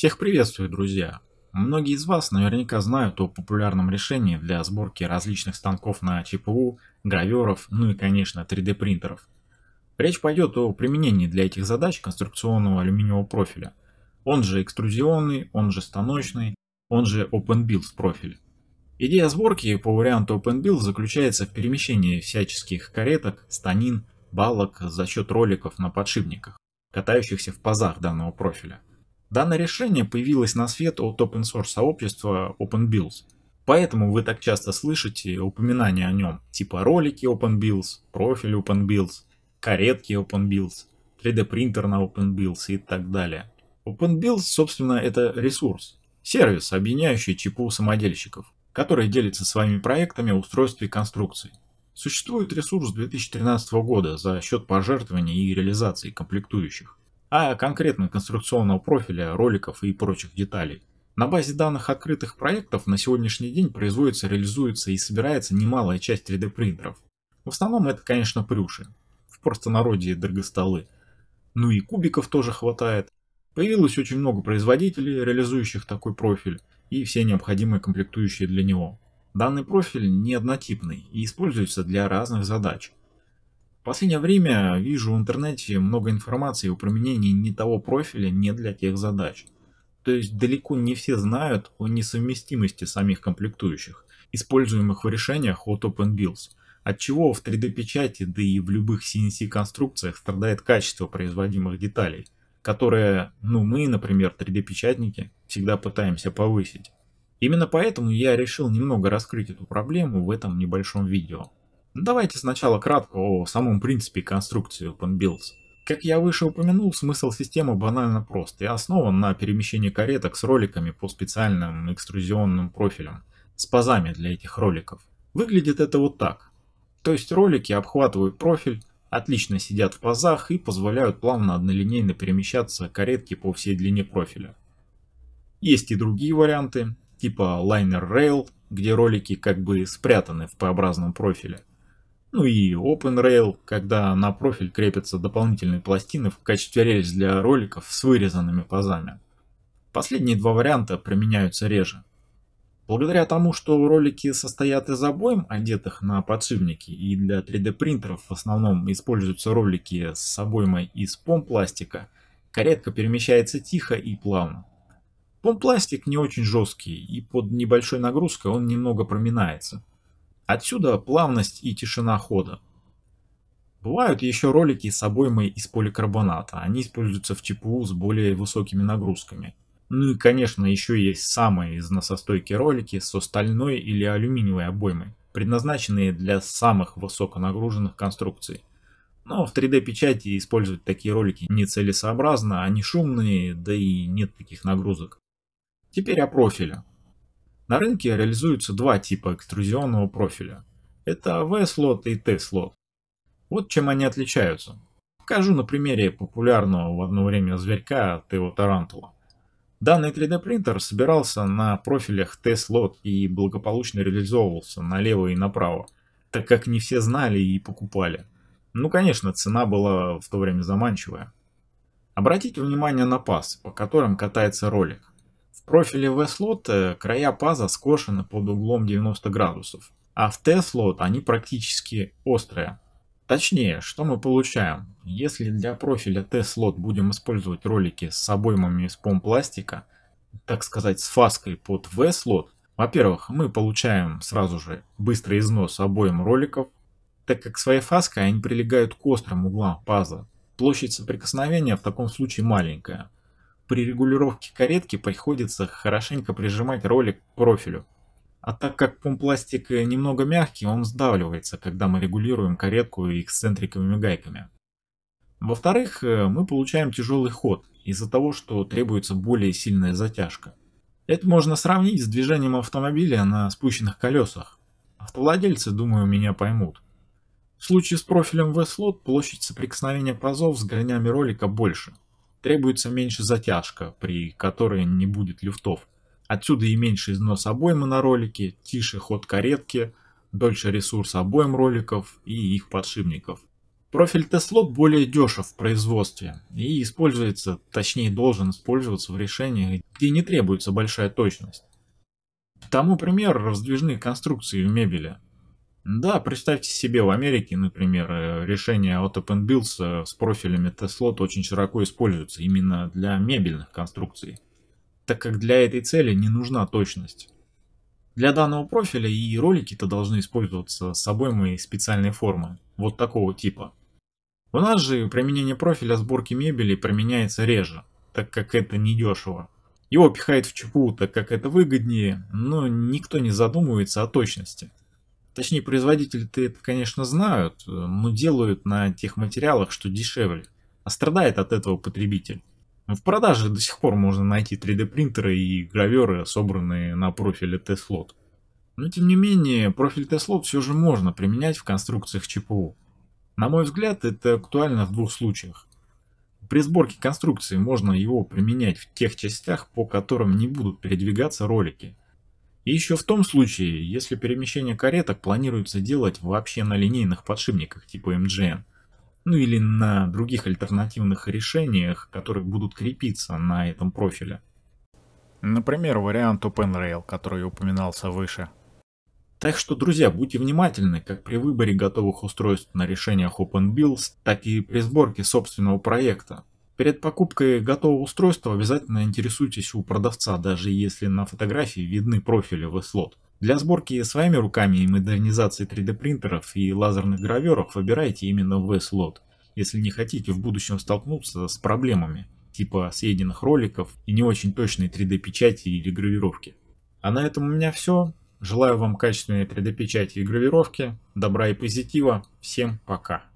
Всех приветствую, друзья! Многие из вас наверняка знают о популярном решении для сборки различных станков на ЧПУ, граверов, ну и конечно 3D принтеров. Речь пойдет о применении для этих задач конструкционного алюминиевого профиля, он же экструзионный, он же станочный, он же Open Build профиль. Идея сборки по варианту Open Build заключается в перемещении всяческих кареток, станин, балок за счет роликов на подшипниках, катающихся в пазах данного профиля. Данное решение появилось на свет от open source сообщества OpenBuilds. Поэтому вы так часто слышите упоминания о нем, типа ролики OpenBuilds, профиль OpenBuilds, каретки OpenBuilds, 3D принтер на OpenBuilds и так далее. OpenBuilds, собственно, это ресурс, сервис, объединяющий чипу самодельщиков, который делится своими проектами устройств и конструкций. Существует ресурс 2013 года за счет пожертвований и реализации комплектующих а конкретно конструкционного профиля, роликов и прочих деталей. На базе данных открытых проектов на сегодняшний день производится, реализуется и собирается немалая часть 3D принтеров. В основном это, конечно, прюши, в простонародье дорогостолы. Ну и кубиков тоже хватает. Появилось очень много производителей, реализующих такой профиль, и все необходимые комплектующие для него. Данный профиль не однотипный и используется для разных задач. В последнее время вижу в интернете много информации о применении не того профиля, не для тех задач. То есть далеко не все знают о несовместимости самих комплектующих, используемых в решениях от OpenBuilds, от чего в 3D-печати, да и в любых CNC-конструкциях страдает качество производимых деталей, которые, ну мы, например, 3D-печатники, всегда пытаемся повысить. Именно поэтому я решил немного раскрыть эту проблему в этом небольшом видео. Ну, давайте сначала кратко о самом принципе конструкции OpenBuilds. Как я выше упомянул, смысл системы банально прост и основан на перемещении кареток с роликами по специальным экструзионным профилям, с пазами для этих роликов. Выглядит это вот так. То есть ролики обхватывают профиль, отлично сидят в пазах и позволяют плавно однолинейно перемещаться каретки по всей длине профиля. Есть и другие варианты, типа Liner Rail, где ролики как бы спрятаны в П-образном профиле. Ну и OpenRail, когда на профиль крепятся дополнительные пластины в качестве рельс для роликов с вырезанными пазами. Последние два варианта применяются реже. Благодаря тому, что ролики состоят из обоим, одетых на подшипники, и для 3D принтеров в основном используются ролики с обоймой из помпластика, каретка перемещается тихо и плавно. Помпластик не очень жесткий, и под небольшой нагрузкой он немного проминается – Отсюда плавность и тишина хода. Бывают еще ролики с обоймой из поликарбоната, они используются в ЧПУ с более высокими нагрузками. Ну и конечно еще есть самые износостойкие ролики со стальной или алюминиевой обоймой, предназначенные для самых высоконагруженных конструкций. Но в 3D печати использовать такие ролики нецелесообразно, они шумные, да и нет таких нагрузок. Теперь о профиле. На рынке реализуются два типа экструзионного профиля. Это v слот и T-слот. Вот чем они отличаются. Покажу на примере популярного в одно время зверька Тео Тарантула. Данный 3D принтер собирался на профилях T-слот и благополучно реализовывался налево и направо, так как не все знали и покупали. Ну конечно, цена была в то время заманчивая. Обратите внимание на паз, по которым катается ролик. В профиле V-слот э, края паза скошены под углом 90 градусов, а в t слот они практически острые. Точнее, что мы получаем? Если для профиля t слот будем использовать ролики с обоймами из помпластика, так сказать, с фаской под V-слот, во-первых, мы получаем сразу же быстрый износ обоим роликов, так как своей фаской они прилегают к острым углам паза. Площадь соприкосновения в таком случае маленькая при регулировке каретки приходится хорошенько прижимать ролик к профилю. А так как помпластик э, немного мягкий, он сдавливается, когда мы регулируем каретку эксцентриковыми гайками. Во-вторых, э, мы получаем тяжелый ход из-за того, что требуется более сильная затяжка. Это можно сравнить с движением автомобиля на спущенных колесах. Автовладельцы, думаю, меня поймут. В случае с профилем V-слот площадь соприкосновения пазов с гранями ролика больше – требуется меньше затяжка, при которой не будет люфтов. Отсюда и меньше износ обоймы на ролике, тише ход каретки, дольше ресурс обоим роликов и их подшипников. Профиль Теслот более дешев в производстве и используется, точнее должен использоваться в решениях, где не требуется большая точность. К тому пример раздвижные конструкции в мебели. Да, представьте себе, в Америке, например, э, решение от OpenBuilds э, с профилями Теслот очень широко используется именно для мебельных конструкций, так как для этой цели не нужна точность. Для данного профиля и ролики-то должны использоваться с обоймой специальной формы, вот такого типа. У нас же применение профиля сборки мебели применяется реже, так как это недешево. Его пихает в чепу, так как это выгоднее, но никто не задумывается о точности. Точнее, производители-то это, конечно, знают, э, но делают на тех материалах, что дешевле. А страдает от этого потребитель. В продаже до сих пор можно найти 3D принтеры и граверы, собранные на профиле Теслот. Но тем не менее, профиль Теслот все же можно применять в конструкциях ЧПУ. На мой взгляд, это актуально в двух случаях. При сборке конструкции можно его применять в тех частях, по которым не будут передвигаться ролики, и еще в том случае, если перемещение кареток планируется делать вообще на линейных подшипниках типа MGN, ну или на других альтернативных решениях, которые будут крепиться на этом профиле. Например, вариант OpenRail, который упоминался выше. Так что, друзья, будьте внимательны как при выборе готовых устройств на решениях OpenBuild, так и при сборке собственного проекта. Перед покупкой готового устройства обязательно интересуйтесь у продавца, даже если на фотографии видны профили в слот. Для сборки своими руками и модернизации 3D принтеров и лазерных граверов выбирайте именно в слот если не хотите в будущем столкнуться с проблемами типа съеденных роликов и не очень точной 3D печати или гравировки. А на этом у меня все. Желаю вам качественной 3D печати и гравировки, добра и позитива. Всем пока.